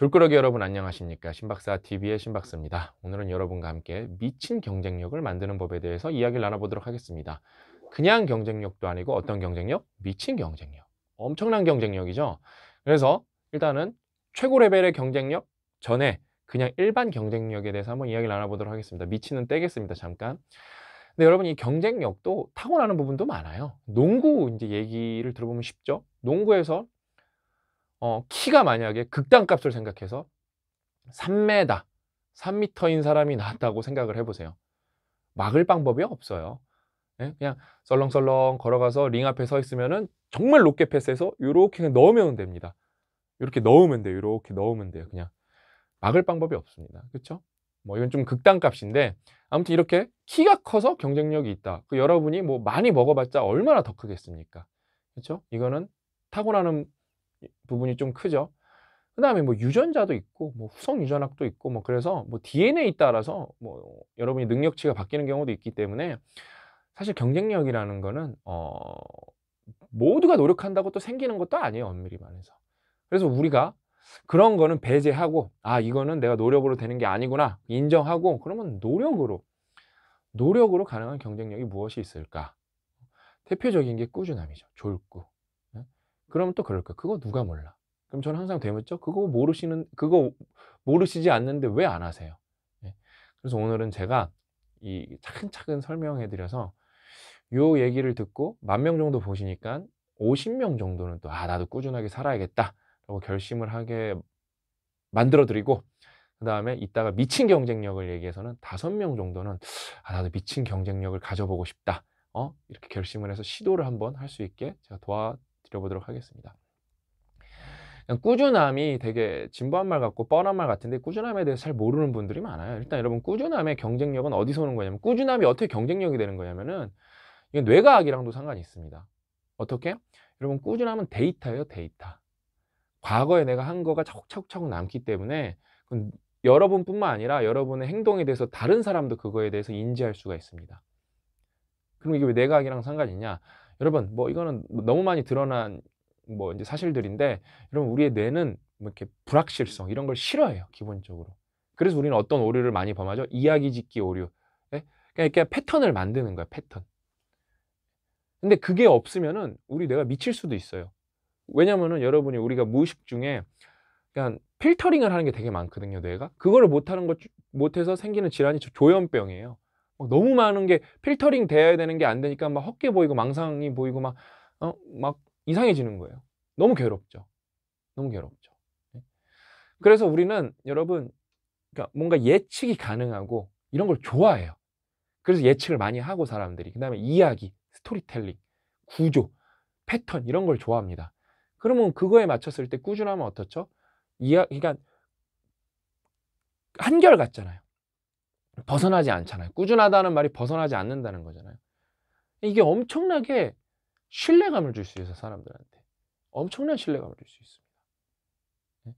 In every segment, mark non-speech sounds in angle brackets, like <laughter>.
돌꾸러기 여러분 안녕하십니까 신박사 TV의 신박사입니다 오늘은 여러분과 함께 미친 경쟁력을 만드는 법에 대해서 이야기를 나눠보도록 하겠습니다 그냥 경쟁력도 아니고 어떤 경쟁력? 미친 경쟁력 엄청난 경쟁력이죠 그래서 일단은 최고 레벨의 경쟁력 전에 그냥 일반 경쟁력에 대해서 한번 이야기를 나눠보도록 하겠습니다 미치는 떼겠습니다 잠깐 근데 여러분 이 경쟁력도 타고나는 부분도 많아요 농구 이제 얘기를 들어보면 쉽죠 농구에서 어, 키가 만약에 극단값을 생각해서 3m, 3m인 사람이 나왔다고 생각을 해보세요. 막을 방법이 없어요. 네? 그냥 썰렁썰렁 걸어가서 링 앞에 서 있으면은 정말 높게 패스해서 이렇게 넣으면 됩니다. 이렇게 넣으면 돼요. 이렇게 넣으면 돼요. 그냥 막을 방법이 없습니다. 그렇죠? 뭐 이건 좀 극단값인데 아무튼 이렇게 키가 커서 경쟁력이 있다. 그 여러분이 뭐 많이 먹어봤자 얼마나 더 크겠습니까? 그렇죠? 이거는 타고나는 부분이 좀 크죠. 그 다음에 뭐 유전자도 있고, 뭐 후성 유전학도 있고, 뭐 그래서 뭐 DNA 따라서 뭐 여러분이 능력치가 바뀌는 경우도 있기 때문에 사실 경쟁력이라는 거는, 어, 모두가 노력한다고 또 생기는 것도 아니에요. 엄밀히 말해서. 그래서 우리가 그런 거는 배제하고, 아, 이거는 내가 노력으로 되는 게 아니구나. 인정하고, 그러면 노력으로, 노력으로 가능한 경쟁력이 무엇이 있을까? 대표적인 게 꾸준함이죠. 졸구. 그러면 또 그럴까? 그거 누가 몰라? 그럼 저는 항상 되묻죠. 그거 모르시는 그거 모르시지 않는데 왜 안 하세요? 네. 그래서 오늘은 제가 이 차근차근 설명해드려서 요 얘기를 듣고 만 명 정도 보시니까 50명 정도는 또 아 나도 꾸준하게 살아야겠다라고 결심을 하게 만들어 드리고 그 다음에 이따가 미친 경쟁력을 얘기해서는 5명 정도는 아 나도 미친 경쟁력을 가져보고 싶다 어 이렇게 결심을 해서 시도를 한번 할 수 있게 제가 도와 드려보도록 하겠습니다. 꾸준함이 되게 진부한 말 같고 뻔한 말 같은데 꾸준함에 대해서 잘 모르는 분들이 많아요. 일단 여러분 꾸준함의 경쟁력은 어디서 오는 거냐면 꾸준함이 어떻게 경쟁력이 되는 거냐면은 이건 뇌과학이랑도 상관이 있습니다. 어떻게? 여러분 꾸준함은 데이터예요, 데이터. 과거에 내가 한 거가 차곡차 남기 때문에 여러분뿐만 아니라 여러분의 행동에 대해서 다른 사람도 그거에 대해서 인지할 수가 있습니다. 그럼 이게 왜뇌과학이랑 상관이 있냐? 여러분 뭐 이거는 너무 많이 드러난 뭐 이제 사실들인데 여러분 우리의 뇌는 뭐 이렇게 불확실성 이런 걸 싫어해요 기본적으로. 그래서 우리는 어떤 오류를 많이 범하죠? 이야기 짓기 오류. 네? 그러니까 패턴을 만드는 거예요 패턴. 근데 그게 없으면은 우리 뇌가 미칠 수도 있어요. 왜냐면은 여러분이 우리가 무의식 중에 그냥 필터링을 하는 게 되게 많거든요 뇌가. 그거를 못하는 것 못해서 생기는 질환이 조현병이에요. 어, 너무 많은 게 필터링 돼야 되는 게 안 되니까 막 헛게 보이고 망상이 보이고 막, 어? 막 이상해지는 거예요. 너무 괴롭죠. 너무 괴롭죠. 네. 그래서 우리는 여러분, 그러니까 뭔가 예측이 가능하고 이런 걸 좋아해요. 그래서 예측을 많이 하고 사람들이. 그 다음에 이야기, 스토리텔링, 구조, 패턴 이런 걸 좋아합니다. 그러면 그거에 맞췄을 때 꾸준하면 어떻죠? 이야, 그러니까 한결 같잖아요. 벗어나지 않잖아요. 꾸준하다는 말이 벗어나지 않는다는 거잖아요. 이게 엄청나게 신뢰감을 줄 수 있어요, 사람들한테. 엄청난 신뢰감을 줄 수 있습니다. 네.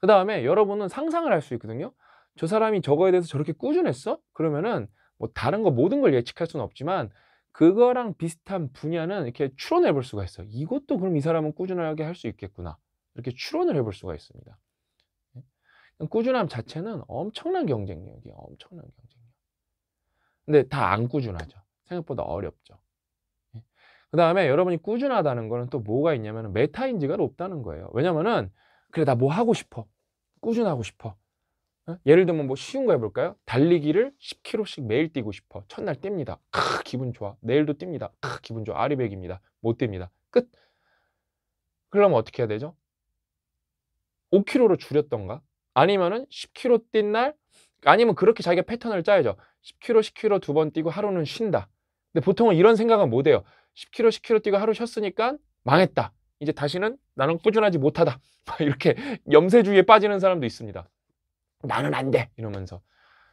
그 다음에 여러분은 상상을 할 수 있거든요. 저 사람이 저거에 대해서 저렇게 꾸준했어? 그러면은 뭐 다른 거 모든 걸 예측할 수는 없지만 그거랑 비슷한 분야는 이렇게 추론해 볼 수가 있어요. 이것도 그럼 이 사람은 꾸준하게 할 수 있겠구나. 이렇게 추론을 해 볼 수가 있습니다. 꾸준함 자체는 엄청난 경쟁력이에요. 엄청난 경쟁력. 근데 다 안 꾸준하죠. 생각보다 어렵죠. 예. 그 다음에 여러분이 꾸준하다는 거는 또 뭐가 있냐면 메타인지가 높다는 거예요. 왜냐면은 그래 나 뭐 하고 싶어. 꾸준하고 싶어. 예? 예를 들면 뭐 쉬운 거 해볼까요? 달리기를 10km씩 매일 뛰고 싶어. 첫날 뜁니다. 크, 기분 좋아. 내일도 뜁니다. 크, 기분 좋아. 아리백입니다. 못 뜁니다. 끝. 그러면 어떻게 해야 되죠? 5km로 줄였던가 아니면은 10km 뛴날 아니면 그렇게 자기가 패턴을 짜야죠. 10km, 10km 두 번 뛰고 하루는 쉰다. 근데 보통은 이런 생각은 못 해요. 10km, 10km 뛰고 하루 쉬었으니까 망했다. 이제 다시는 나는 꾸준하지 못하다. <laughs> 이렇게 염세주의에 빠지는 사람도 있습니다. 나는 안 돼. 이러면서.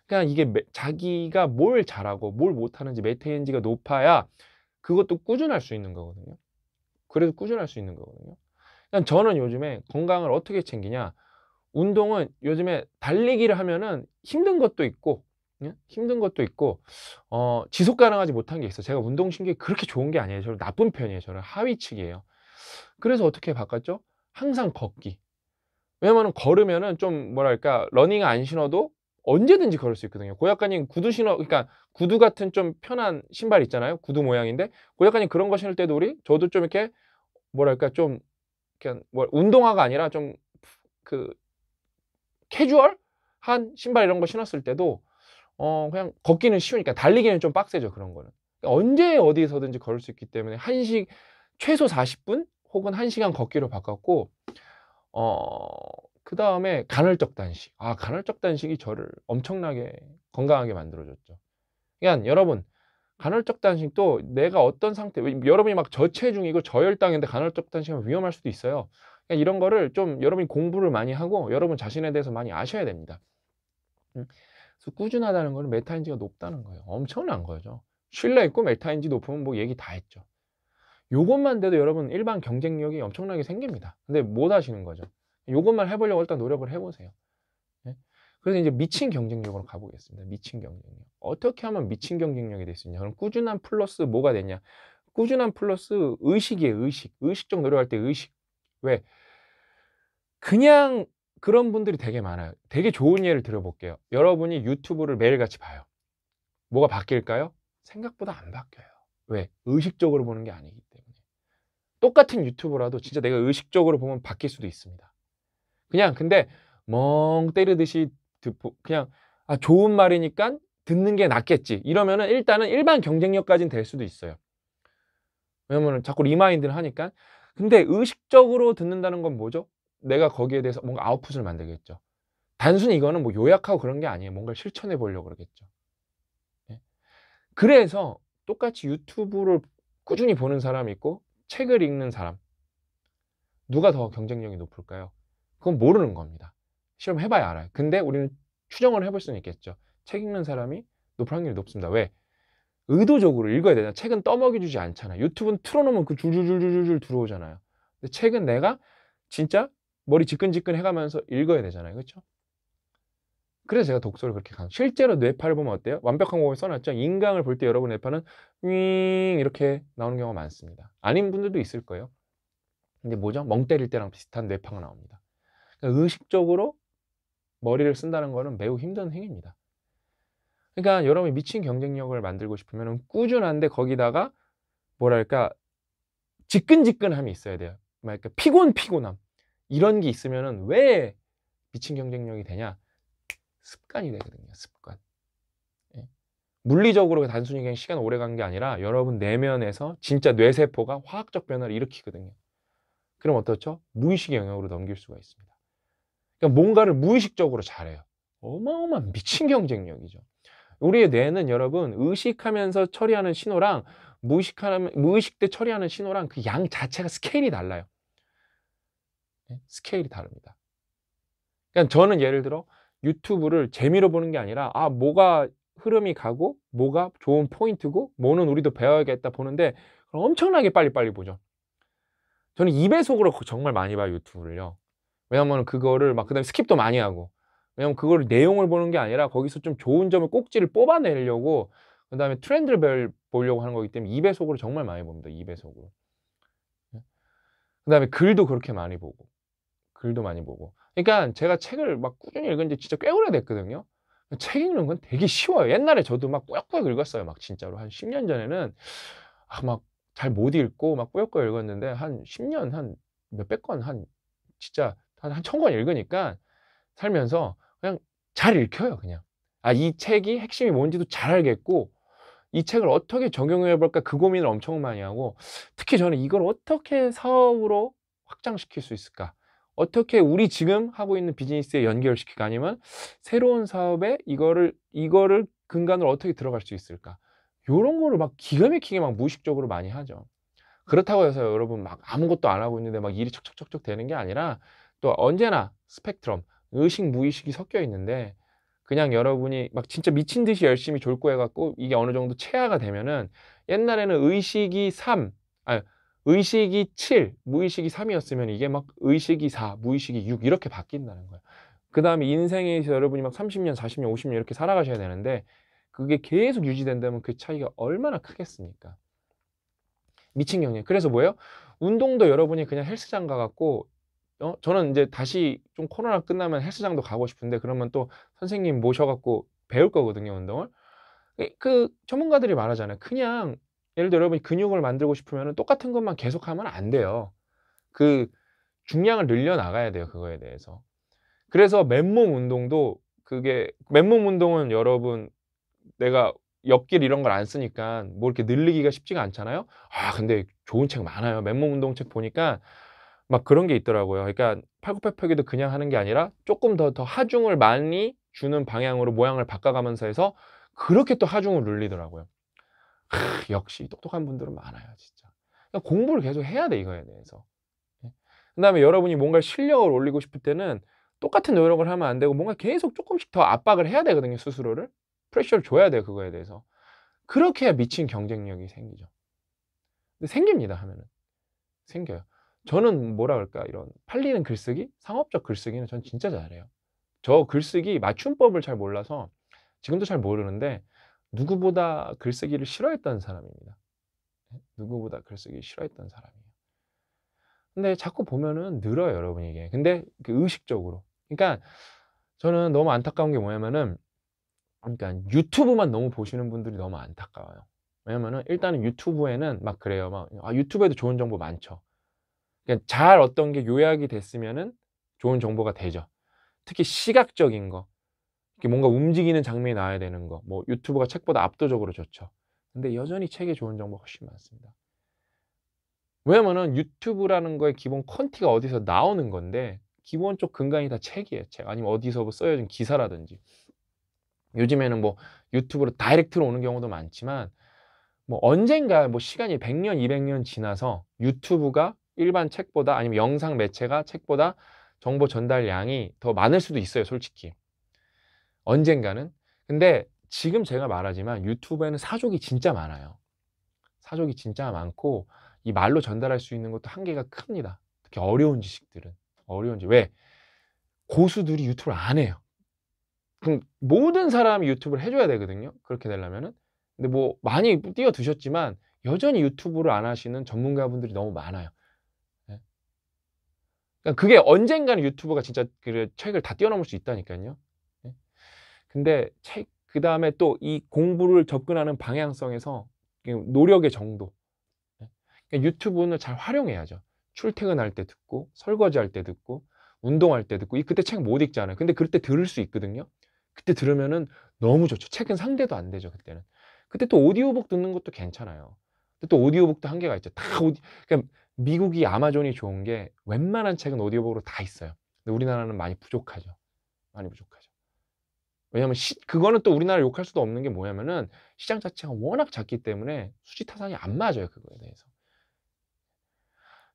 그냥 이게 자기가 뭘 잘하고 뭘 못하는지 메테인지가 높아야 그것도 꾸준할 수 있는 거거든요. 그래도 꾸준할 수 있는 거거든요. 그러 저는 요즘에 건강을 어떻게 챙기냐. 운동은 요즘에 달리기를 하면은 힘든 것도 있고 예? 힘든 것도 있고 어, 지속 가능하지 못한 게 있어. 제가 운동 신경이 그렇게 좋은 게 아니에요. 저는 나쁜 편이에요. 저는 하위측이에요. 그래서 어떻게 바꿨죠? 항상 걷기. 왜냐면 걸으면은 좀 뭐랄까 러닝 안 신어도 언제든지 걸을 수 있거든요. 고약간님 구두 신어, 그러니까 구두 같은 좀 편한 신발 있잖아요. 구두 모양인데 고약간님 그런 거 신을 때도 우리 저도 좀 이렇게 뭐랄까 좀 그냥 뭐 운동화가 아니라 좀그 캐주얼한 신발 이런 거 신었을 때도 어 그냥 걷기는 쉬우니까 달리기는 좀 빡세죠 그런 거는 언제 어디서든지 걸을 수 있기 때문에 한식 최소 40분 혹은 1시간 걷기로 바꿨고 어그 다음에 간헐적 단식 아 간헐적 단식이 저를 엄청나게 건강하게 만들어줬죠 그러니까 여러분 간헐적 단식도 내가 어떤 상태 여러분이 막 저체중이고 저혈당인데 간헐적 단식하면 위험할 수도 있어요 그러니까 이런 거를 좀 여러분이 공부를 많이 하고 여러분 자신에 대해서 많이 아셔야 됩니다. 음. 그래서 꾸준하다는 거는 메타인지가 높다는 거예요. 엄청난 거죠. 신뢰 있고 메타인지 높으면 뭐 얘기 다 했죠. 요것만 돼도 여러분 일반 경쟁력이 엄청나게 생깁니다. 근데 못 하시는 거죠. 요것만 해보려고 일단 노력을 해보세요. 예? 그래서 이제 미친 경쟁력으로 가보겠습니다. 미친 경쟁력. 어떻게 하면 미친 경쟁력이 될 수 있냐? 그럼 꾸준한 플러스 뭐가 되냐? 꾸준한 플러스 의식이에요, 의식. 의식적 노력할 때 의식. 왜? 그냥 그런 분들이 되게 많아요. 되게 좋은 예를 들어볼게요. 여러분이 유튜브를 매일같이 봐요. 뭐가 바뀔까요? 생각보다 안 바뀌어요. 왜? 의식적으로 보는 게 아니기 때문에. 똑같은 유튜브라도 진짜 내가 의식적으로 보면 바뀔 수도 있습니다. 그냥 근데 멍 때리듯이 듣고 그냥 아 좋은 말이니까 듣는 게 낫겠지. 이러면은 일단은 일반 경쟁력까지는 될 수도 있어요. 왜냐면 자꾸 리마인드를 하니까 근데 의식적으로 듣는다는 건 뭐죠? 내가 거기에 대해서 뭔가 아웃풋을 만들겠죠. 단순히 이거는 뭐 요약하고 그런 게 아니에요. 뭔가 실천해 보려고 그러겠죠. 예? 그래서 똑같이 유튜브를 꾸준히 보는 사람 이 있고 책을 읽는 사람 누가 더 경쟁력이 높을까요? 그건 모르는 겁니다. 실험해봐야 알아요. 근데 우리는 추정을 해 볼 수는 있겠죠. 책 읽는 사람이 높을 확률이 높습니다. 왜? 의도적으로 읽어야 되잖아. 책은 떠먹여주지 않잖아. 유튜브는 틀어놓으면 그 줄줄줄줄줄 들어오잖아요. 근데 책은 내가 진짜 머리 지끈지끈 해가면서 읽어야 되잖아요. 그렇죠? 그래서 제가 독서를 그렇게 강. 실제로 뇌파를 보면 어때요? 완벽한 공을 써놨죠. 인강을 볼 때 여러분 뇌파는 윙 이렇게 나오는 경우가 많습니다. 아닌 분들도 있을 거예요. 근데 뭐죠? 멍 때릴 때랑 비슷한 뇌파가 나옵니다. 그러니까 의식적으로 머리를 쓴다는 거는 매우 힘든 행위입니다. 그러니까 여러분이 미친 경쟁력을 만들고 싶으면 꾸준한데 거기다가 뭐랄까 지끈지끈함이 있어야 돼요. 그러니까 피곤 피곤함 이런 게있으면왜 미친 경쟁력이 되냐? 습관이 되거든요. 습관. 예. 물리적으로 단순히 그냥 시간 오래 간 게 아니라 여러분 내면에서 진짜 뇌세포가 화학적 변화를 일으키거든요. 그럼 어떻죠? 무의식 영역으로 넘길 수가 있습니다. 그러니까 뭔가를 무의식적으로 잘해요. 어마어마한 미친 경쟁력이죠. 우리의 뇌는 여러분 의식하면서 처리하는 신호랑 무의식하면 무의식 때 처리하는 신호랑 그 양 자체가 스케일이 달라요. 네? 스케일이 다릅니다. 그러니까 저는 예를 들어 유튜브를 재미로 보는 게 아니라 아 뭐가 흐름이 가고 뭐가 좋은 포인트고 뭐는 우리도 배워야겠다 보는데 엄청나게 빨리빨리 보죠. 저는 2배속으로 그 정말 많이 봐요 유튜브를요. 왜냐면 그거를 막 그다음에 스킵도 많이 하고 왜냐면 그걸 내용을 보는 게 아니라 거기서 좀 좋은 점을 꼭지를 뽑아내려고 그 다음에 트렌드를 별, 보려고 하는 거기 때문에 2배속으로 정말 많이 봅니다. 2배속으로. 예? 그 다음에 글도 그렇게 많이 보고 글도 많이 보고 그러니까 제가 책을 막 꾸준히 읽은 지 진짜 꽤 오래됐거든요. 책 읽는 건 되게 쉬워요. 옛날에 저도 막 꾸역꾸역 읽었어요. 막 진짜로 한 10년 전에는 아, 막 잘 못 읽고 막 꾸역꾸역 읽었는데 한 10년 한 몇백 권 한 진짜 한, 한천 권 읽으니까 살면서 그냥 잘 읽혀요, 그냥. 아, 이 책이 핵심이 뭔지도 잘 알겠고, 이 책을 어떻게 적용해 볼까 그 고민을 엄청 많이 하고, 특히 저는 이걸 어떻게 사업으로 확장시킬 수 있을까? 어떻게 우리 지금 하고 있는 비즈니스에 연결시키고 아니면 새로운 사업에 이거를, 이거를 근간으로 어떻게 들어갈 수 있을까? 요런 거를 막 기가 막히게 막 무의식적으로 많이 하죠. 그렇다고 해서 여러분 막 아무것도 안 하고 있는데 막 일이 척척척척 되는 게 아니라 또 언제나 스펙트럼, 의식 무의식이 섞여 있는데 그냥 여러분이 막 진짜 미친 듯이 열심히 졸고 해갖고 이게 어느 정도 체화가 되면은 옛날에는 의식이 3, 아 의식이 7, 무의식이 3이었으면 이게 막 의식이 4, 무의식이 6 이렇게 바뀐다는 거예요. 그 다음에 인생에서 여러분이 막 30년, 40년, 50년 이렇게 살아가셔야 되는데 그게 계속 유지된다면 그 차이가 얼마나 크겠습니까? 미친 경제. 그래서 뭐예요? 운동도 여러분이 그냥 헬스장 가갖고 어, 저는 이제 다시 좀 코로나 끝나면 헬스장도 가고 싶은데 그러면 또 선생님 모셔갖고 배울 거거든요 운동을 그 전문가들이 말하잖아요 그냥 예를 들어 여러분이 근육을 만들고 싶으면 똑같은 것만 계속하면 안 돼요 그 중량을 늘려나가야 돼요 그거에 대해서 그래서 맨몸 운동도 그게 맨몸 운동은 여러분 내가 옆길 이런 걸 안 쓰니까 뭐 이렇게 늘리기가 쉽지가 않잖아요 아 근데 좋은 책 많아요 맨몸 운동 책 보니까 막 그런 게 있더라고요. 그러니까 팔굽혀펴기도 그냥 하는 게 아니라 조금 더, 더 하중을 많이 주는 방향으로 모양을 바꿔가면서 해서 그렇게 또 하중을 눌리더라고요. 하, 역시 똑똑한 분들은 많아요, 진짜. 그러니까 공부를 계속 해야 돼, 이거에 대해서. 예? 그 다음에 여러분이 뭔가 실력을 올리고 싶을 때는 똑같은 노력을 하면 안 되고 뭔가 계속 조금씩 더 압박을 해야 되거든요, 스스로를. 프레셔를 줘야 돼 그거에 대해서. 그렇게 해야 미친 경쟁력이 생기죠. 근데 생깁니다, 하면은. 생겨요. 저는 뭐라 그럴까 이런 팔리는 글쓰기, 상업적 글쓰기는 전 진짜 잘해요. 저 글쓰기 맞춤법을 잘 몰라서 지금도 잘 모르는데 누구보다 글쓰기를 싫어했던 사람입니다. 누구보다 글쓰기 싫어했던 사람이에요. 근데 자꾸 보면은 늘어요, 여러분 에게 근데 그 의식적으로. 그러니까 저는 너무 안타까운 게 뭐냐면은 그러니까 유튜브만 너무 보시는 분들이 너무 안타까워요. 왜냐면은 일단은 유튜브에는 막 그래요. 막 아, 유튜브에도 좋은 정보 많죠. 그러니까 잘 어떤 게 요약이 됐으면은 좋은 정보가 되죠. 특히 시각적인 거. 이렇게 뭔가 움직이는 장면이 나와야 되는 거. 뭐 유튜브가 책보다 압도적으로 좋죠. 근데 여전히 책에 좋은 정보가 훨씬 많습니다. 왜냐면은 유튜브라는 거의 기본 콘티가 어디서 나오는 건데 기본 쪽 근간이 다 책이에요. 책 아니면 어디서 뭐 써여진 기사라든지. 요즘에는 뭐 유튜브로 다이렉트로 오는 경우도 많지만 뭐 언젠가 뭐 시간이 100년, 200년 지나서 유튜브가 일반 책보다 아니면 영상 매체가 책보다 정보 전달량이 더 많을 수도 있어요, 솔직히. 언젠가는. 근데 지금 제가 말하지만 유튜브에는 사족이 진짜 많아요. 사족이 진짜 많고 이 말로 전달할 수 있는 것도 한계가 큽니다. 특히 어려운 지식들은. 어려운 지 왜? 고수들이 유튜브를 안 해요. 그럼 모든 사람이 유튜브를 해줘야 되거든요. 그렇게 되려면은. 근데 뭐 많이 뛰어드셨지만 여전히 유튜브를 안 하시는 전문가분들이 너무 많아요. 그러니까 그게 언젠가는 유튜브가 진짜 그 책을 다 뛰어넘을 수 있다니까요. 예. 근데 책, 그 다음에 또 이 공부를 접근하는 방향성에서 노력의 정도. 예. 그러니까 유튜브는 잘 활용해야죠. 출퇴근할 때 듣고, 설거지할 때 듣고, 운동할 때 듣고, 이 그때 책 못 읽잖아요. 근데 그때 들을 수 있거든요. 그때 들으면은 너무 좋죠. 책은 상대도 안 되죠, 그때는. 그때 또 오디오북 듣는 것도 괜찮아요. 근데 또 오디오북도 한계가 있죠. 다 오디, 그냥 그러니까 미국이 아마존이 좋은 게 웬만한 책은 오디오북으로 다 있어요. 근데 우리나라는 많이 부족하죠. 많이 부족하죠. 왜냐하면 시, 그거는 또 우리나라 를 욕할 수도 없는 게 뭐냐면은 시장 자체가 워낙 작기 때문에 수지 타산이 안 맞아요 그거에 대해서.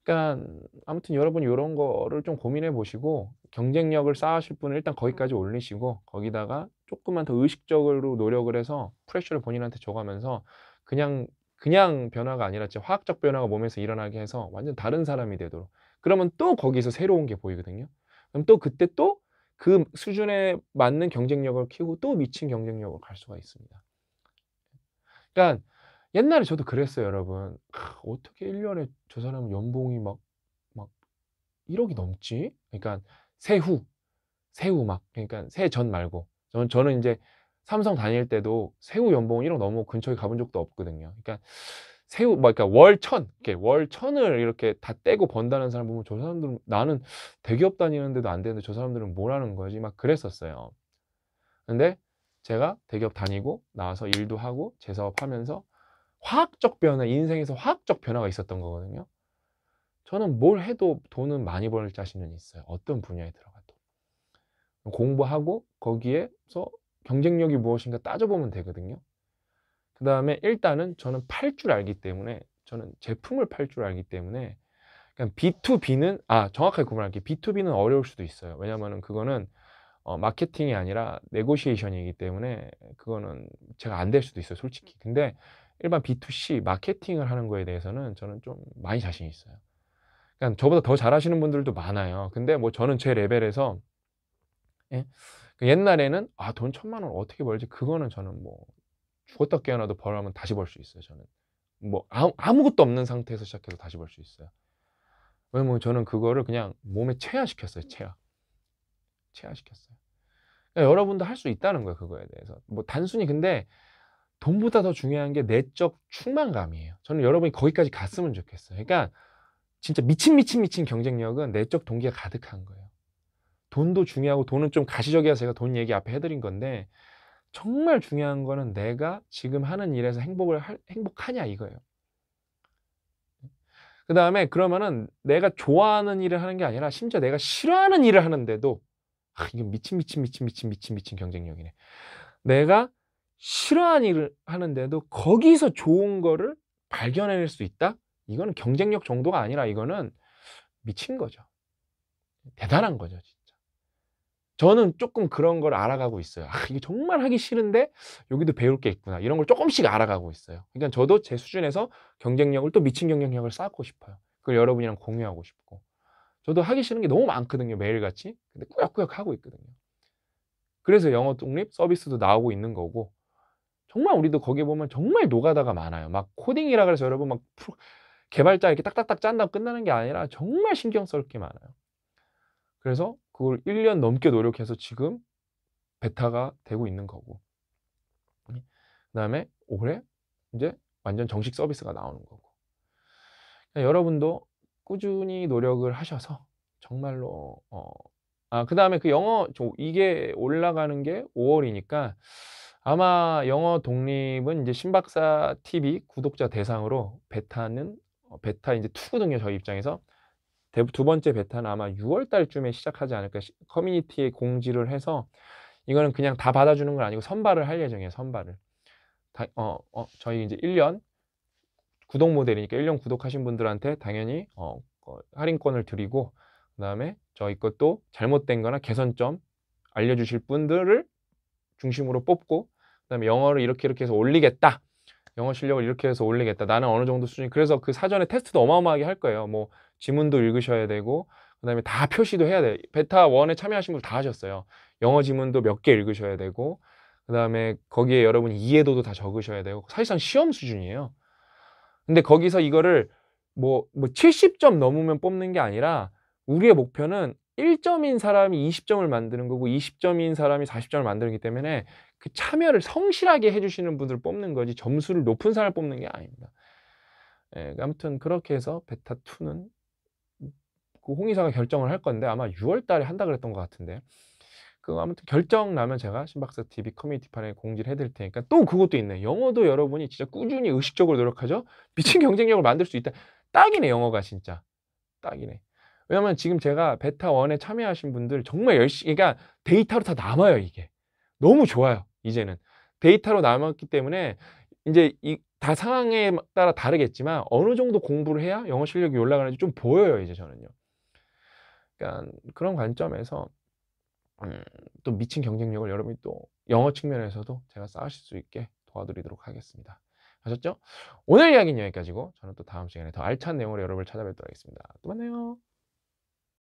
그러니까 아무튼 여러분 이런 거를 좀 고민해 보시고 경쟁력을 쌓으실 분은 일단 거기까지 올리시고 거기다가 조금만 더 의식적으로 노력을 해서 프레셔를 본인한테 줘가면서 그냥 그냥 변화가 아니라 진짜 화학적 변화가 몸에서 일어나게 해서 완전 다른 사람이 되도록 그러면 또 거기서 새로운 게 보이거든요 그럼 또 그때 또 그 수준에 맞는 경쟁력을 키우고 또 미친 경쟁력을갈 수가 있습니다 그러니까 옛날에 저도 그랬어요 여러분 아, 어떻게 1년에 저사람 연봉이 막, 막 1억이 넘지? 그러니까 새후새후막 그러니까 새 전 말고 저는, 저는 이제 삼성 다닐 때도 세우 연봉 1억 너무 근처에 가본 적도 없거든요. 그러니까 세우뭐 그러니까 월천 이렇게 월천을 이렇게 다 떼고 번다는 사람 보면 저 사람들은 나는 대기업 다니는데도 안 되는데 저 사람들은 뭐라는 거지 막 그랬었어요. 근데 제가 대기업 다니고 나와서 일도 하고 제 사업하면서 화학적 변화 인생에서 화학적 변화가 있었던 거거든요. 저는 뭘 해도 돈은 많이 벌 자신은 있어요. 어떤 분야에 들어가도 공부하고 거기에서 경쟁력이 무엇인가 따져보면 되거든요. 그 다음에 일단은 저는 팔 줄 알기 때문에 저는 제품을 팔 줄 알기 때문에 그냥 B2B는 아 정확하게 구분할게요. B2B는 어려울 수도 있어요. 왜냐하면 그거는 어, 마케팅이 아니라 네고시에이션이기 때문에 그거는 제가 안 될 수도 있어요. 솔직히. 근데 일반 B2C 마케팅을 하는 거에 대해서는 저는 좀 많이 자신 있어요. 그러니까 저보다 더 잘하시는 분들도 많아요. 근데 뭐 저는 제 레벨에서 예? 그 옛날에는 아돈 천만 원 어떻게 벌지 그거는 저는 뭐 죽었다 깨어나도 벌하면 다시 벌 수 있어요 저는 뭐 아무, 아무것도 없는 상태에서 시작해서 다시 벌 수 있어요 왜냐면 뭐 저는 그거를 그냥 몸에 체화시켰어요 체화 체화시켰어요 그러니까 여러분도 할 수 있다는 거예요 그거에 대해서 뭐 단순히 근데 돈보다 더 중요한 게 내적 충만감이에요 저는 여러분이 거기까지 갔으면 좋겠어요 그러니까 진짜 미친 미친 미친 경쟁력은 내적 동기가 가득한 거예요 돈도 중요하고 돈은 좀 가시적이어서 제가 돈 얘기 앞에 해드린 건데 정말 중요한 거는 내가 지금 하는 일에서 행복을 할, 행복하냐 이거예요. 그 다음에 그러면은 내가 좋아하는 일을 하는 게 아니라 심지어 내가 싫어하는 일을 하는데도 아, 이게 미친 미친 미친 미친 미친 미친 경쟁력이네. 내가 싫어하는 일을 하는데도 거기서 좋은 거를 발견해낼 수 있다? 이거는 경쟁력 정도가 아니라 이거는 미친 거죠. 대단한 거죠. 저는 조금 그런 걸 알아가고 있어요. 아, 이게 정말 하기 싫은데 여기도 배울 게 있구나. 이런 걸 조금씩 알아가고 있어요. 그러니까 저도 제 수준에서 경쟁력을 또 미친 경쟁력을 쌓고 싶어요. 그걸 여러분이랑 공유하고 싶고. 저도 하기 싫은 게 너무 많거든요. 매일같이. 근데 꾸역꾸역 하고 있거든요. 그래서 영어 독립 서비스도 나오고 있는 거고. 정말 우리도 거기 보면 정말 노가다가 많아요. 막 코딩이라 그래서 여러분 막 프로, 개발자 이렇게 딱딱딱 짠다고 끝나는 게 아니라 정말 신경 쓸 게 많아요. 그래서 그걸 1년 넘게 노력해서 지금 베타가 되고 있는 거고 예. 그 다음에 올해 이제 완전 정식 서비스가 나오는 거고 그러니까 여러분도 꾸준히 노력을 하셔서 정말로 어, 아, 그 다음에 그 영어, 이게 올라가는 게 5월이니까 아마 영어 독립은 이제 신박사 TV 구독자 대상으로 베타는, 어, 베타 이제 투거든요, 저희 입장에서. 두 번째 베타는 아마 6월 달쯤에 시작하지 않을까 커뮤니티에 공지를 해서 이거는 그냥 다 받아주는 건 아니고 선발을 할 예정이에요. 선발을. 다, 어, 어, 저희 이제 1년 구독 모델이니까 1년 구독하신 분들한테 당연히 어, 어 할인권을 드리고 그다음에 저희 것도 잘못된 거나 개선점 알려주실 분들을 중심으로 뽑고 그다음에 영어를 이렇게 이렇게 해서 올리겠다. 영어 실력을 이렇게 해서 올리겠다. 나는 어느 정도 수준. 이 그래서 그 사전에 테스트도 어마어마하게 할 거예요. 뭐 지문도 읽으셔야 되고 그다음에 다 표시도 해야 돼요. 베타 1에 참여하신 분 다 하셨어요. 영어 지문도 몇 개 읽으셔야 되고 그다음에 거기에 여러분 이해도도 다 적으셔야 되고 사실상 시험 수준이에요. 근데 거기서 이거를 뭐, 뭐 70점 넘으면 뽑는 게 아니라 우리의 목표는 1점인 사람이 20점을 만드는 거고 20점인 사람이 40점을 만들기 때문에 그 참여를 성실하게 해주시는 분들을 뽑는 거지 점수를 높은 사람을 뽑는 게 아닙니다. 예, 아무튼 그렇게 해서 베타2는 그 홍의사가 결정을 할 건데 아마 6월 달에 한다 그랬던 것 같은데 그 아무튼 결정 나면 제가 신박사 TV 커뮤니티판에 공지를 해드릴 테니까 또 그것도 있네 영어도 여러분이 진짜 꾸준히 의식적으로 노력하죠 <laughs> 미친 경쟁력을 만들 수 있다 딱이네 영어가 진짜 딱이네 왜냐면 지금 제가 베타 원에 참여하신 분들 정말 열심히 그러니까 데이터로 다 남아요 이게 너무 좋아요 이제는 데이터로 남았기 때문에 이제 이, 다 상황에 따라 다르겠지만 어느 정도 공부를 해야 영어 실력이 올라가는지 좀 보여요 이제 저는요 그러니까 그런 관점에서 음, 또 미친 경쟁력을 여러분이 또 영어 측면에서도 제가 쌓으실 수 있게 도와드리도록 하겠습니다. 아셨죠? 오늘 이야기는 여기까지고 저는 또 다음 시간에 더 알찬 내용으로 여러분을 찾아뵙도록 하겠습니다. 또 만나요.